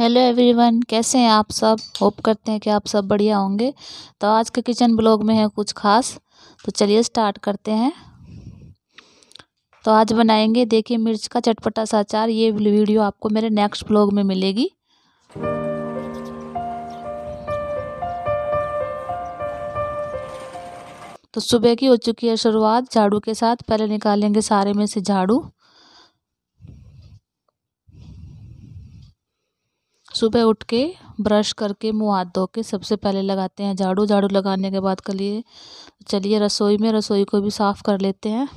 hello everyone कैसे हैं आप सब होप करते हैं कि आप सब बढ़िया होंगे तो आज के किचन ब्लॉग में है कुछ खास तो चलिए स्टार्ट करते हैं तो आज बनाएंगे देखिए मिर्च का चटपटा सा अचार ये वीडियो आपको मेरे नेक्स्ट ब्लॉग में मिलेगी तो सुबह की हो चुकी है शुरुआत झाड़ू के साथ पहले निकालेंगे सारे में से झाड़ू सुबह उठ के ब्रश करके मुंह हाथ धो के सबसे पहले लगाते हैं झाड़ू झाड़ू लगाने के बाद कलिए चलिए रसोई में रसोई को भी साफ़ कर लेते हैं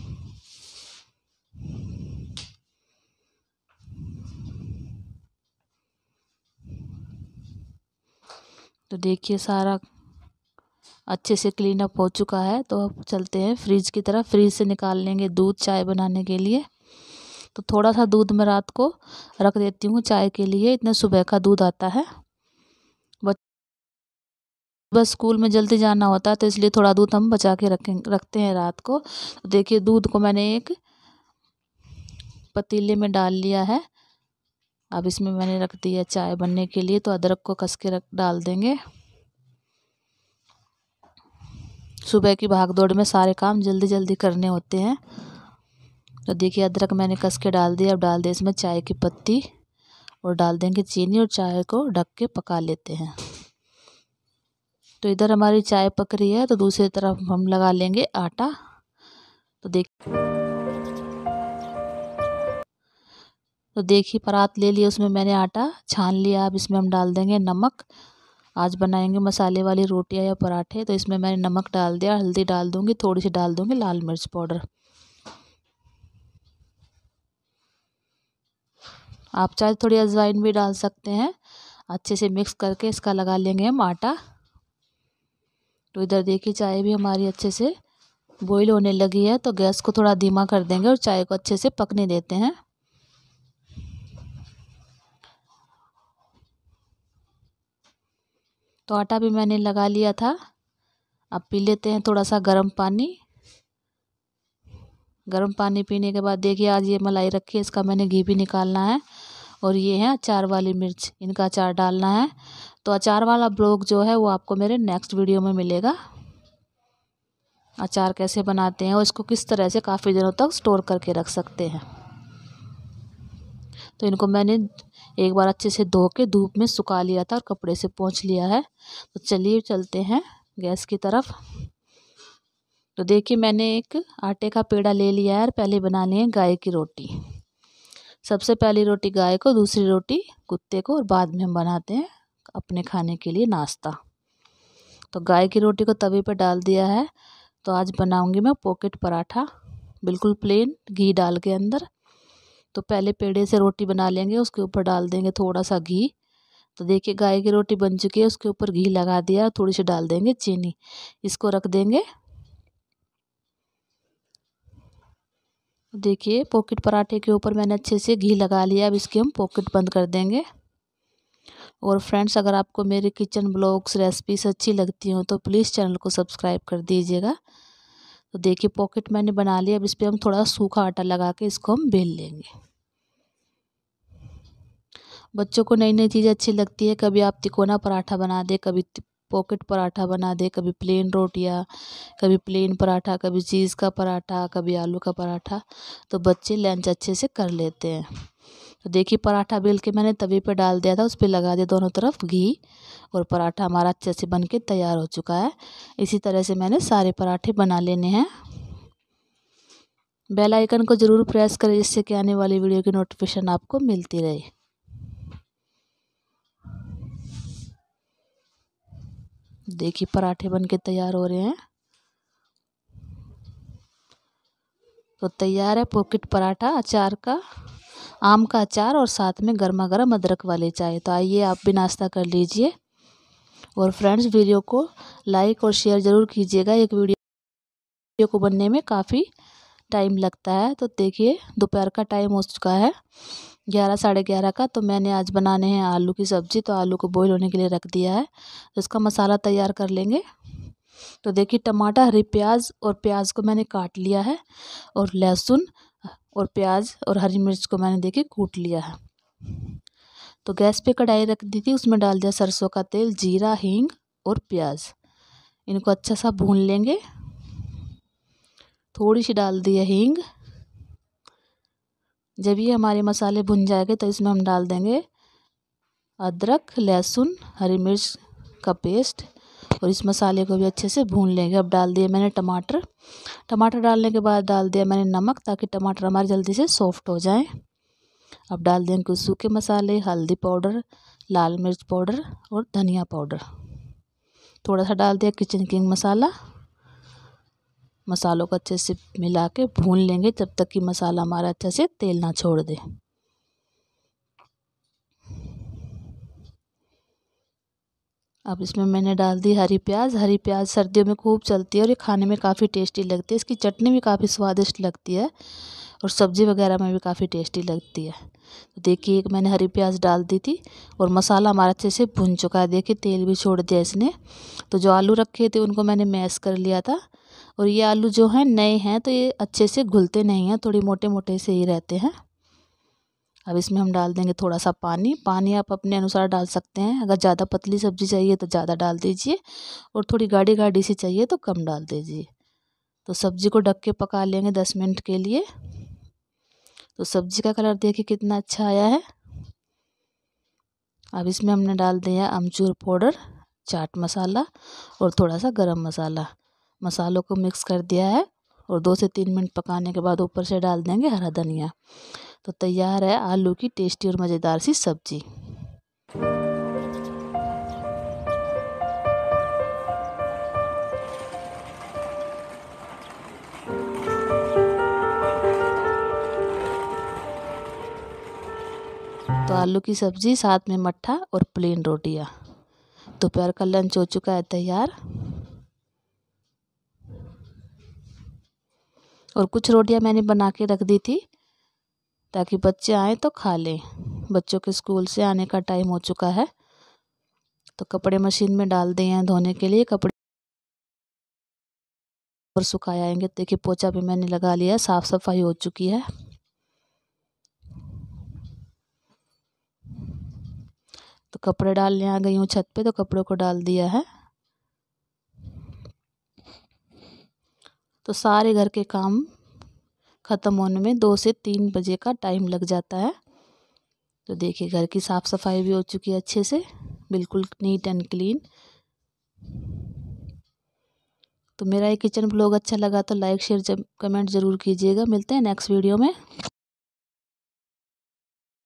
तो देखिए सारा अच्छे से क्लीन अप हो चुका है तो अब चलते हैं फ्रिज की तरफ फ्रिज से निकाल लेंगे दूध चाय बनाने के लिए तो थोड़ा सा दूध मैं रात को रख देती हूँ चाय के लिए इतना सुबह का दूध आता है बस स्कूल में जल्दी जाना होता है तो इसलिए थोड़ा दूध हम बचा के रखें रखते हैं रात को तो देखिए दूध को मैंने एक पतीले में डाल लिया है अब इसमें मैंने रख दिया चाय बनने के लिए तो अदरक को कस के रख डाल देंगे सुबह की भाग दौड़ में सारे काम जल्दी जल्दी करने होते हैं तो देखिए अदरक मैंने कस के डाल दिया अब डाल दें इसमें चाय की पत्ती और डाल देंगे चीनी और चाय को ढक के पका लेते हैं तो इधर हमारी चाय पक रही है तो दूसरी तरफ हम लगा लेंगे आटा तो देख तो देखिए परात ले लिया उसमें मैंने आटा छान लिया अब इसमें हम डाल देंगे नमक आज बनाएंगे मसाले वाली रोटियां या पराठे तो इसमें मैंने नमक डाल दिया हल्दी डाल दूंगी थोड़ी सी डाल दूंगी लाल मिर्च पाउडर आप चाहे तो थोड़ी अजवाइन भी डाल सकते हैं अच्छे से मिक्स करके इसका लगा लेंगे हम आटा तो इधर देखिए चाय भी हमारी अच्छे से बॉईल होने लगी है तो गैस को थोड़ा धीमा कर देंगे और चाय को अच्छे से पकने देते हैं तो आटा भी मैंने लगा लिया था अब पी लेते हैं थोड़ा सा गर्म पानी गर्म पानी पीने के बाद देखिए आज ये मलाई रखी है इसका मैंने घी भी निकालना है और ये है अचार वाली मिर्च इनका अचार डालना है तो अचार वाला ब्लॉग जो है वो आपको मेरे नेक्स्ट वीडियो में मिलेगा अचार कैसे बनाते हैं और इसको किस तरह से काफ़ी दिनों तक स्टोर करके रख सकते हैं तो इनको मैंने एक बार अच्छे से धो के धूप में सुखा लिया था और कपड़े से पोंछ लिया है तो चलिए चलते हैं गैस की तरफ तो देखिए मैंने एक आटे का पेड़ा ले लिया है और पहले बनानी है गाय की रोटी सबसे पहली रोटी गाय को दूसरी रोटी कुत्ते को और बाद में हम बनाते हैं अपने खाने के लिए नाश्ता तो गाय की रोटी को तवे पर डाल दिया है तो आज बनाऊंगी मैं पॉकेट पराठा बिल्कुल प्लेन घी डाल के अंदर तो पहले पेड़े से रोटी बना लेंगे उसके ऊपर डाल देंगे थोड़ा सा घी तो देखिए गाय की रोटी बन चुकी है उसके ऊपर घी लगा दिया थोड़ी सी डाल देंगे चीनी इसको रख देंगे तो देखिए पॉकेट पराठे के ऊपर मैंने अच्छे से घी लगा लिया अब इसकी हम पॉकेट बंद कर देंगे और फ्रेंड्स अगर आपको मेरे किचन ब्लॉग्स रेसिपीज अच्छी लगती हों तो प्लीज़ चैनल को सब्सक्राइब कर दीजिएगा तो देखिए पॉकेट मैंने बना लिया अब इस पर हम थोड़ा सूखा आटा लगा के इसको हम बेल लेंगे बच्चों को नई नई चीज़ें अच्छी लगती है कभी आप तिकोना पराठा बना दें कभी पॉकेट पराठा बना दे कभी प्लेन रोटियाँ कभी प्लेन पराठा कभी चीज़ का पराठा कभी आलू का पराठा तो बच्चे लंच अच्छे से कर लेते हैं तो देखिए पराठा बेल के मैंने तवे पे डाल दिया था उस पर लगा दिया दोनों तरफ घी और पराठा हमारा अच्छे से बन के तैयार हो चुका है इसी तरह से मैंने सारे पराठे बना लेने हैं बेल आइकन को ज़रूर प्रेस करें जिससे कि आने वाली वीडियो की नोटिफिकेशन आपको मिलती रहे देखिए पराठे बन के तैयार हो रहे हैं तो तैयार है पॉकेट पराठा अचार का आम का अचार और साथ में गर्मा गर्म अदरक वाले चाय तो आइए आप भी नाश्ता कर लीजिए और फ्रेंड्स वीडियो को लाइक और शेयर ज़रूर कीजिएगा एक वीडियो वीडियो को बनने में काफ़ी टाइम लगता है तो देखिए दोपहर का टाइम हो चुका है ग्यारह साढ़े ग्यारह का तो मैंने आज बनाने हैं आलू की सब्ज़ी तो आलू को बॉईल होने के लिए रख दिया है तो इसका मसाला तैयार कर लेंगे तो देखिए टमाटर हरी प्याज और प्याज को मैंने काट लिया है और लहसुन और प्याज और हरी मिर्च को मैंने देखिए कूट लिया है तो गैस पे कढ़ाई रख दी थी उसमें डाल दिया सरसों का तेल जीरा हींग और प्याज इनको अच्छा सा भून लेंगे थोड़ी सी डाल दी है हींग जब ये हमारे मसाले भुन जाएंगे तो इसमें हम डाल देंगे अदरक लहसुन हरी मिर्च का पेस्ट और इस मसाले को भी अच्छे से भून लेंगे अब डाल दिए मैंने टमाटर टमाटर डालने के बाद डाल दिया मैंने नमक ताकि टमाटर हमारे जल्दी से सॉफ्ट हो जाए अब डाल देंगे सूखे मसाले हल्दी पाउडर लाल मिर्च पाउडर और धनिया पाउडर थोड़ा सा डाल दिया किचन किंग मसाला मसालों को अच्छे से मिला के भून लेंगे जब तक कि मसाला हमारा अच्छे से तेल ना छोड़ दे अब इसमें मैंने डाल दी हरी प्याज हरी प्याज सर्दियों में खूब चलती है और ये खाने में काफ़ी टेस्टी लगती है इसकी चटनी भी काफ़ी स्वादिष्ट लगती है और सब्ज़ी वगैरह में भी काफ़ी टेस्टी लगती है तो देखिए एक मैंने हरी प्याज डाल दी थी और मसाला हमारा अच्छे से भुन चुका है देखिए तेल भी छोड़ दिया इसने तो जो आलू रखे थे उनको मैंने मैश कर लिया था और ये आलू जो है नए हैं तो ये अच्छे से घुलते नहीं हैं थोड़े मोटे मोटे से ही रहते हैं अब इसमें हम डाल देंगे थोड़ा सा पानी पानी आप अपने अनुसार डाल सकते हैं अगर ज़्यादा पतली सब्जी चाहिए तो ज़्यादा डाल दीजिए और थोड़ी गाढ़ी गाढ़ी सी चाहिए तो कम डाल दीजिए तो सब्जी को ढक के पका लेंगे दस मिनट के लिए तो सब्जी का कलर देखिए कितना अच्छा आया है अब इसमें हमने डाल दिया अमचूर पाउडर चाट मसाला और थोड़ा सा गरम मसाला मसालों को मिक्स कर दिया है और दो से तीन मिनट पकाने के बाद ऊपर से डाल देंगे हरा धनिया तो तैयार है आलू की टेस्टी और मज़ेदार सी सब्जी तो आलू की सब्ज़ी साथ में मट्ठा और प्लेन रोटियाँ दोपहर का लंच हो चुका है तैयार और कुछ रोटियां मैंने बना के रख दी थी ताकि बच्चे आएँ तो खा लें बच्चों के स्कूल से आने का टाइम हो चुका है तो कपड़े मशीन में डाल दिए हैं धोने के लिए कपड़े और सुखाए आएंगे देखिए पोछा भी मैंने लगा लिया साफ़ सफाई हो चुकी है तो कपड़े डालने आ गई हूँ छत पे तो कपड़ों को डाल दिया है तो सारे घर के काम ख़त्म होने में दो से तीन बजे का टाइम लग जाता है तो देखिए घर की साफ़ सफाई भी हो चुकी है अच्छे से बिल्कुल नीट एंड क्लीन तो मेरा ये किचन ब्लॉग अच्छा लगा तो लाइक शेयर कमेंट ज़रूर कीजिएगा मिलते हैं नेक्स्ट वीडियो में